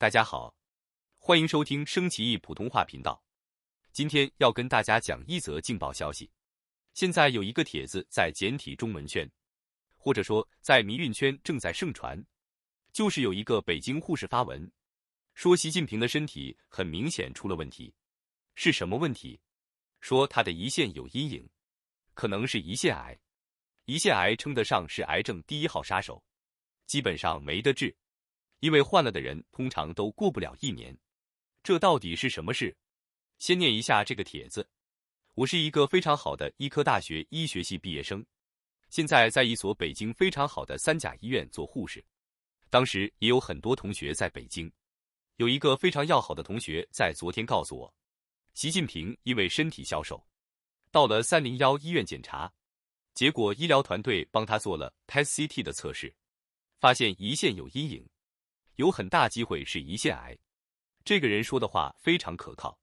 大家好，欢迎收听升旗易普通话频道。今天要跟大家讲一则劲爆消息。现在有一个帖子在简体中文圈，或者说在迷运圈正在盛传，就是有一个北京护士发文说，习近平的身体很明显出了问题。是什么问题？说他的胰腺有阴影，可能是胰腺癌。胰腺癌称得上是癌症第一号杀手，基本上没得治。因为换了的人通常都过不了一年，这到底是什么事？先念一下这个帖子。我是一个非常好的医科大学医学系毕业生，现在在一所北京非常好的三甲医院做护士。当时也有很多同学在北京，有一个非常要好的同学在昨天告诉我，习近平因为身体消瘦，到了三零幺医院检查，结果医疗团队帮他做了 PET-CT 的测试，发现胰腺有阴影。有很大机会是胰腺癌。这个人说的话非常可靠，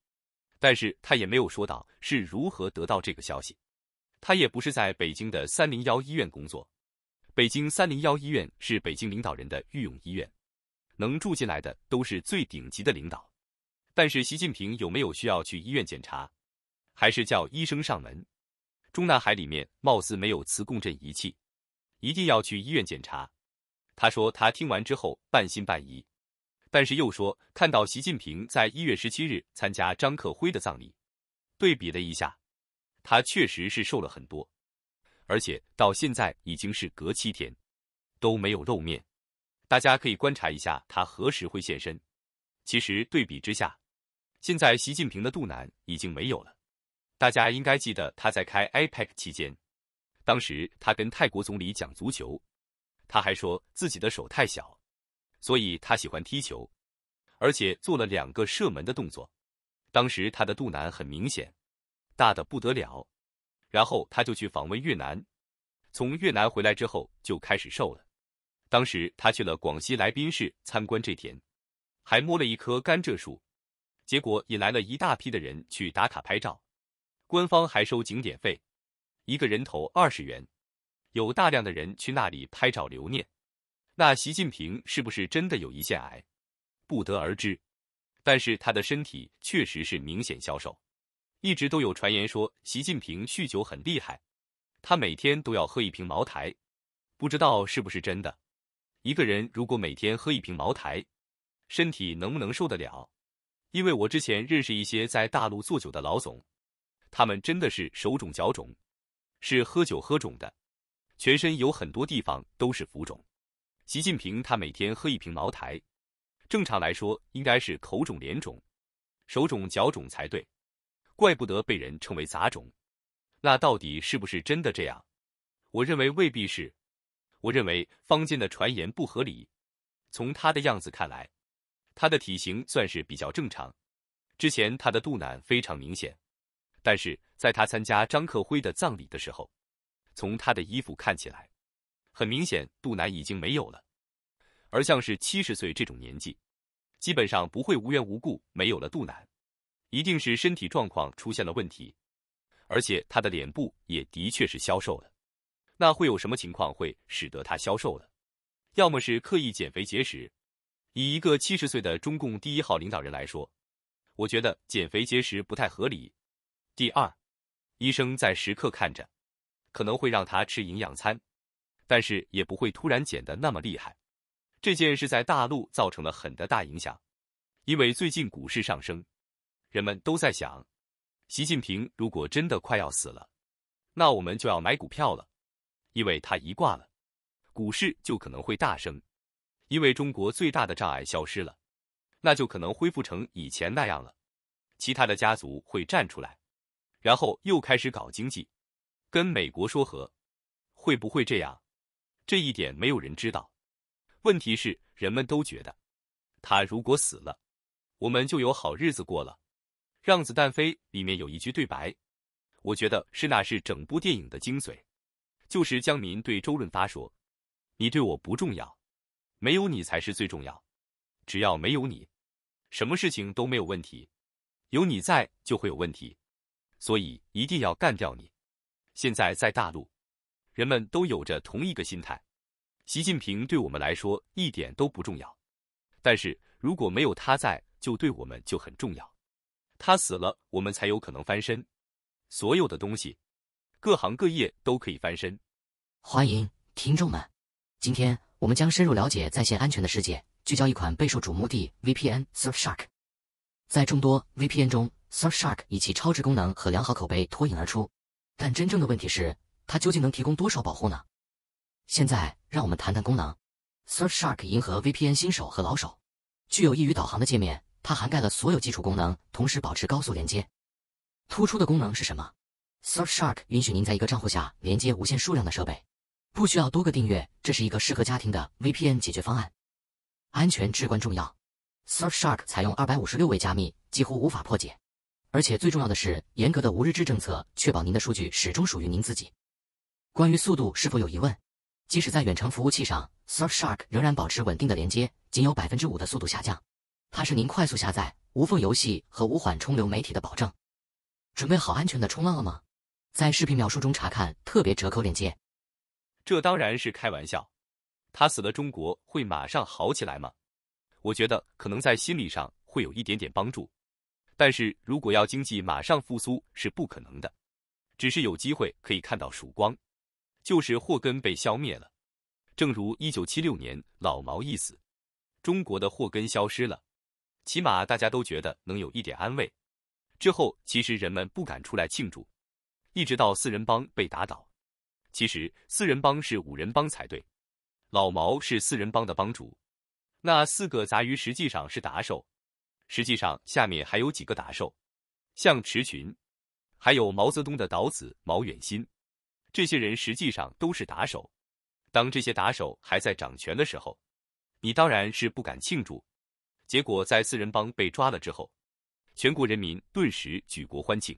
但是他也没有说到是如何得到这个消息。他也不是在北京的三零幺医院工作。北京三零幺医院是北京领导人的御用医院，能住进来的都是最顶级的领导。但是习近平有没有需要去医院检查，还是叫医生上门？中南海里面貌似没有磁共振仪器，一定要去医院检查。他说，他听完之后半信半疑，但是又说看到习近平在一月十七日参加张克辉的葬礼，对比了一下，他确实是瘦了很多，而且到现在已经是隔七天都没有露面，大家可以观察一下他何时会现身。其实对比之下，现在习近平的肚腩已经没有了，大家应该记得他在开 IPAC 期间，当时他跟泰国总理讲足球。他还说自己的手太小，所以他喜欢踢球，而且做了两个射门的动作。当时他的肚腩很明显，大的不得了。然后他就去访问越南，从越南回来之后就开始瘦了。当时他去了广西来宾市参观这田，还摸了一棵甘蔗树，结果引来了一大批的人去打卡拍照，官方还收景点费，一个人头二十元。有大量的人去那里拍照留念，那习近平是不是真的有胰腺癌，不得而知。但是他的身体确实是明显消瘦，一直都有传言说习近平酗酒很厉害，他每天都要喝一瓶茅台，不知道是不是真的。一个人如果每天喝一瓶茅台，身体能不能受得了？因为我之前认识一些在大陆做酒的老总，他们真的是手肿脚肿，是喝酒喝肿的。全身有很多地方都是浮肿。习近平他每天喝一瓶茅台，正常来说应该是口肿脸肿，手肿脚肿才对，怪不得被人称为“杂种”。那到底是不是真的这样？我认为未必是。我认为坊间的传言不合理。从他的样子看来，他的体型算是比较正常。之前他的肚腩非常明显，但是在他参加张克辉的葬礼的时候。从他的衣服看起来，很明显肚腩已经没有了，而像是七十岁这种年纪，基本上不会无缘无故没有了肚腩，一定是身体状况出现了问题，而且他的脸部也的确是消瘦了，那会有什么情况会使得他消瘦了？要么是刻意减肥节食，以一个七十岁的中共第一号领导人来说，我觉得减肥节食不太合理。第二，医生在时刻看着。可能会让他吃营养餐，但是也不会突然减的那么厉害。这件事在大陆造成了很的大影响，因为最近股市上升，人们都在想，习近平如果真的快要死了，那我们就要买股票了，因为他一挂了，股市就可能会大升，因为中国最大的障碍消失了，那就可能恢复成以前那样了，其他的家族会站出来，然后又开始搞经济。跟美国说和会不会这样？这一点没有人知道。问题是，人们都觉得他如果死了，我们就有好日子过了。《让子弹飞》里面有一句对白，我觉得是那是整部电影的精髓，就是江民对周润发说：“你对我不重要，没有你才是最重要。只要没有你，什么事情都没有问题。有你在就会有问题，所以一定要干掉你。”现在在大陆，人们都有着同一个心态：习近平对我们来说一点都不重要，但是如果没有他在，就对我们就很重要。他死了，我们才有可能翻身。所有的东西，各行各业都可以翻身。欢迎听众们，今天我们将深入了解在线安全的世界，聚焦一款备受瞩目的 VPN Surfshark。在众多 VPN 中，Surfshark 以其超值功能和良好口碑脱颖而出。但真正的问题是，它究竟能提供多少保护呢？现在，让我们谈谈功能。Surfshark 银河 VPN 新手和老手，具有易于导航的界面，它涵盖了所有基础功能，同时保持高速连接。突出的功能是什么？Surfshark 允许您在一个账户下连接无限数量的设备，不需要多个订阅，这是一个适合家庭的 VPN 解决方案。安全至关重要，Surfshark 采用二百五十六位加密，几乎无法破解。而且最重要的是，严格的无日志政策确保您的数据始终属于您自己。关于速度是否有疑问？即使在远程服务器上，Surfshark 仍然保持稳定的连接，仅有百分之五的速度下降。它是您快速下载、无缝游戏和无缓冲流媒体的保证。准备好安全的冲浪了吗？在视频描述中查看特别折扣链接。这当然是开玩笑。他死了，中国会马上好起来吗？我觉得可能在心理上会有一点点帮助。但是如果要经济马上复苏是不可能的，只是有机会可以看到曙光，就是祸根被消灭了。正如一九七六年老毛一死，中国的祸根消失了，起码大家都觉得能有一点安慰。之后其实人们不敢出来庆祝，一直到四人帮被打倒。其实四人帮是五人帮才对，老毛是四人帮的帮主，那四个杂鱼实际上是打手。实际上，下面还有几个打手，像池群，还有毛泽东的导子毛远新，这些人实际上都是打手。当这些打手还在掌权的时候，你当然是不敢庆祝。结果在四人帮被抓了之后，全国人民顿时举国欢庆，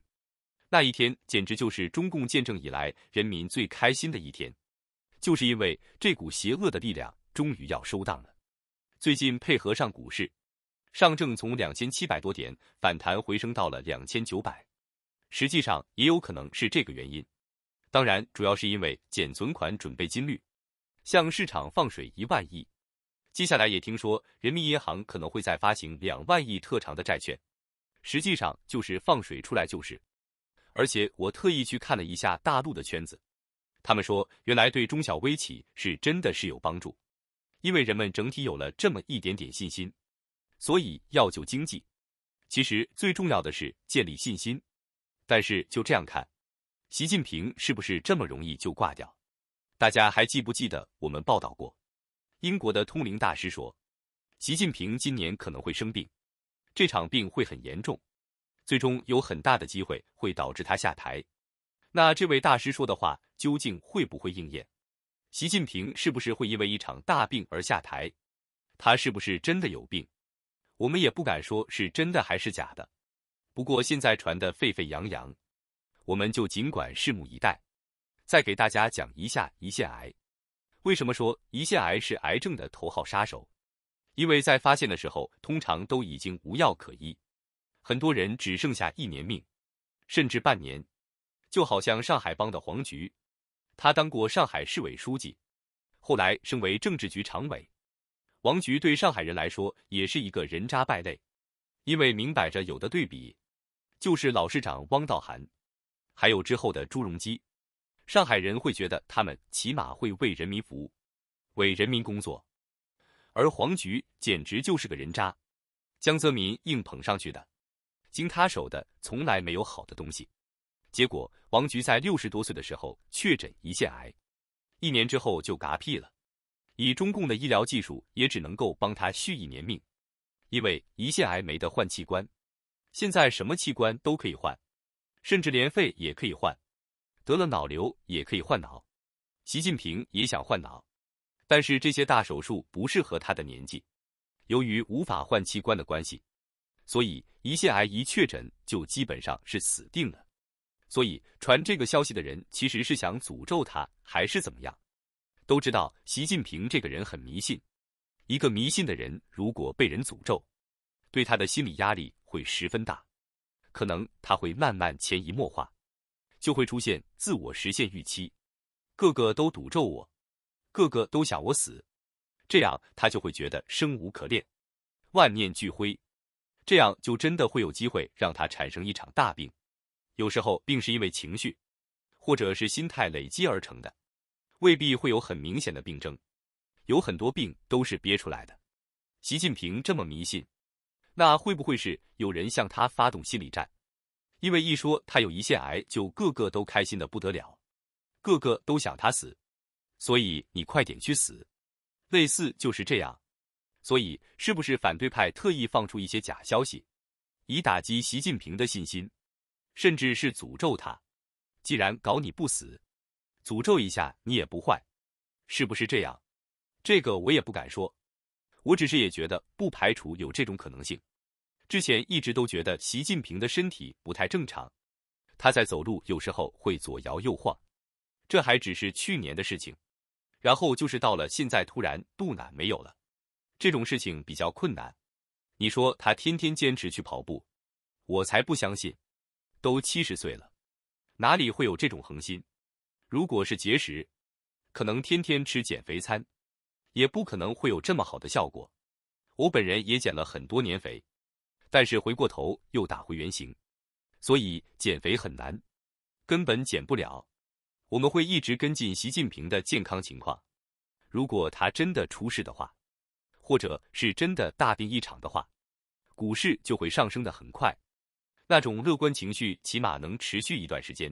那一天简直就是中共建政以来人民最开心的一天，就是因为这股邪恶的力量终于要收档了。最近配合上股市。上证从两千七百多点反弹回升到了两千九百，实际上也有可能是这个原因。当然，主要是因为减存款准备金率，向市场放水一万亿。接下来也听说人民银行可能会再发行两万亿特长的债券，实际上就是放水出来就是。而且我特意去看了一下大陆的圈子，他们说原来对中小微企是真的是有帮助，因为人们整体有了这么一点点信心。所以要救经济，其实最重要的是建立信心。但是就这样看，习近平是不是这么容易就挂掉？大家还记不记得我们报道过，英国的通灵大师说，习近平今年可能会生病，这场病会很严重，最终有很大的机会会导致他下台。那这位大师说的话究竟会不会应验？习近平是不是会因为一场大病而下台？他是不是真的有病？我们也不敢说是真的还是假的，不过现在传得沸沸扬扬，我们就尽管拭目以待。再给大家讲一下胰腺癌，为什么说胰腺癌是癌症的头号杀手？因为在发现的时候，通常都已经无药可医，很多人只剩下一年命，甚至半年。就好像上海帮的黄菊，他当过上海市委书记，后来升为政治局常委。王菊对上海人来说也是一个人渣败类，因为明摆着有的对比，就是老市长汪道涵，还有之后的朱镕基，上海人会觉得他们起码会为人民服务，为人民工作，而黄菊简直就是个人渣，江泽民硬捧上去的，经他手的从来没有好的东西，结果王菊在六十多岁的时候确诊胰腺癌，一年之后就嘎屁了。以中共的医疗技术，也只能够帮他续一年命，因为胰腺癌没得换器官，现在什么器官都可以换，甚至连肺也可以换，得了脑瘤也可以换脑。习近平也想换脑，但是这些大手术不适合他的年纪，由于无法换器官的关系，所以胰腺癌一确诊就基本上是死定了。所以传这个消息的人其实是想诅咒他，还是怎么样？都知道习近平这个人很迷信，一个迷信的人如果被人诅咒，对他的心理压力会十分大，可能他会慢慢潜移默化，就会出现自我实现预期，个个都诅咒我，个个都想我死，这样他就会觉得生无可恋，万念俱灰，这样就真的会有机会让他产生一场大病。有时候病是因为情绪或者是心态累积而成的。未必会有很明显的病症，有很多病都是憋出来的。习近平这么迷信，那会不会是有人向他发动心理战？因为一说他有胰腺癌，就个个都开心的不得了，个个都想他死，所以你快点去死，类似就是这样。所以是不是反对派特意放出一些假消息，以打击习近平的信心，甚至是诅咒他？既然搞你不死。诅咒一下你也不坏，是不是这样？这个我也不敢说，我只是也觉得不排除有这种可能性。之前一直都觉得习近平的身体不太正常，他在走路有时候会左摇右晃，这还只是去年的事情。然后就是到了现在，突然肚腩没有了，这种事情比较困难。你说他天天坚持去跑步，我才不相信，都七十岁了，哪里会有这种恒心？如果是节食，可能天天吃减肥餐，也不可能会有这么好的效果。我本人也减了很多年肥，但是回过头又打回原形，所以减肥很难，根本减不了。我们会一直跟进习近平的健康情况。如果他真的出事的话，或者是真的大病一场的话，股市就会上升的很快，那种乐观情绪起码能持续一段时间。